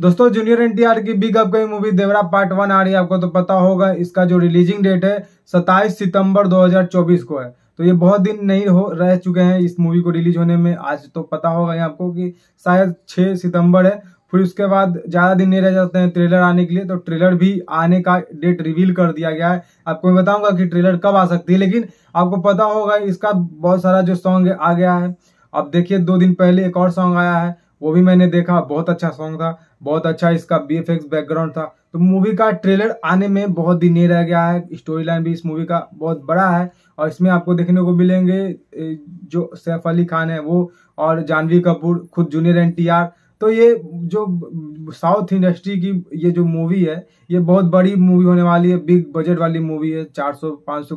दोस्तों junior NTR की big upcoming movie Devara part one आ रही है आपको तो पता होगा इसका जो रिलीजिंग डेट है 27 सितंबर 2024 को है तो ये बहुत दिन नहीं हो रह चुके हैं इस मूवी को रिलीज होने में आज तो पता होगा आपको कि शायद 6 सितंबर है फिर उसके बाद ज़्यादा दिन नहीं रह जाते हैं ट्रेलर आने के लिए तो ट्रेलर भी आने का डेट रिवील कर दिया गया है आपको मैं बताऊंगा कि ट्रेलर कब आ सकती है लेकिन आपको पता होगा इसका बहुत सारा जो सॉन्ग आ गया है अब देखिए दो दिन पहले एक और सॉन्ग आया है वो भी मैंने देखा बहुत अच्छा सॉन्ग था बहुत अच्छा इसका बी एफ बैकग्राउंड था तो मूवी का ट्रेलर आने में बहुत दिन नहीं रह गया है स्टोरी लाइन भी इस मूवी का बहुत बड़ा है और इसमें आपको देखने को मिलेंगे जो सैफ अली खान है वो और जानवी कपूर खुद जूनियर एन तो ये जो साउथ इंडस्ट्री की ये जो मूवी है ये बहुत बड़ी मूवी होने वाली है बिग बजट वाली मूवी है 400-500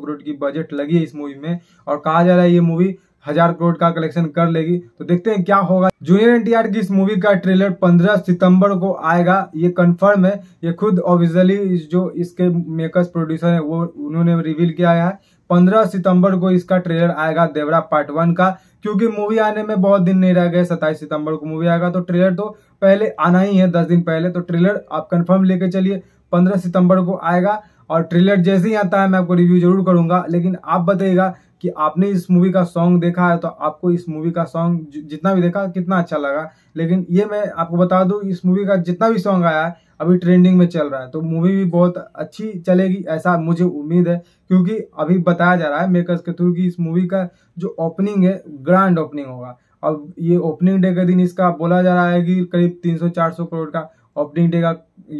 करोड़ की बजट लगी है इस मूवी में और कहा जा रहा है ये मूवी हजार करोड़ का कलेक्शन कर लेगी तो देखते हैं क्या होगा जूनियर एनटीआर की इस मूवी का ट्रेलर 15 सितंबर को आएगा ये कंफर्म है ये खुद ऑफिशियली जो इसके मेकर्स प्रोड्यूसर है वो उन्होंने रिवील किया है 15 सितंबर को इसका ट्रेलर आएगा देवरा पार्ट वन का क्योंकि मूवी आने में बहुत दिन नहीं रह गए सत्ताईस सितंबर को मूवी आएगा तो ट्रेलर तो पहले आना ही है दस दिन पहले तो ट्रेलर आप कन्फर्म लेके चलिए पंद्रह सितंबर को आएगा और ट्रेलर जैसे ही आता है मैं आपको रिव्यू जरूर करूंगा लेकिन आप बताइएगा कि आपने इस मूवी का सॉन्ग देखा है तो आपको इस मूवी का सॉन्ग जितना भी देखा कितना अच्छा लगा लेकिन ये मैं आपको बता दूं इस मूवी का जितना भी सॉन्ग आया है अभी ट्रेंडिंग में चल रहा है तो मूवी भी बहुत अच्छी चलेगी ऐसा मुझे उम्मीद है क्योंकि अभी बताया जा रहा है मेकर्स के थ्रू कि इस मूवी का जो ओपनिंग है ग्रैंड ओपनिंग होगा अब ये ओपनिंग डे के दिन इसका बोला जा रहा है कि करीब 300-400 करोड़ का ओपनिंग डे का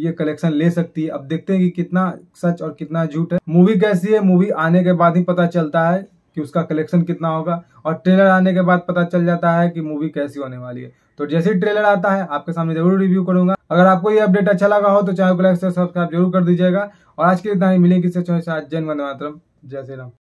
ये कलेक्शन ले सकती है अब देखते हैं कि कितना सच और कितना झूठ है मूवी कैसी है मूवी आने के बाद ही पता चलता है कि उसका कलेक्शन कितना होगा और ट्रेलर आने के बाद पता चल जाता है कि मूवी कैसी होने वाली है तो जैसे ही ट्रेलर आता है आपके सामने जरूर रिव्यू करूंगा अगर आपको ये अपडेट अच्छा लगा हो तो चैनल को लाइक सब्सक्राइब जरूर कर दीजिएगा और आज के इतना ही मिलेंगे जय श्री राम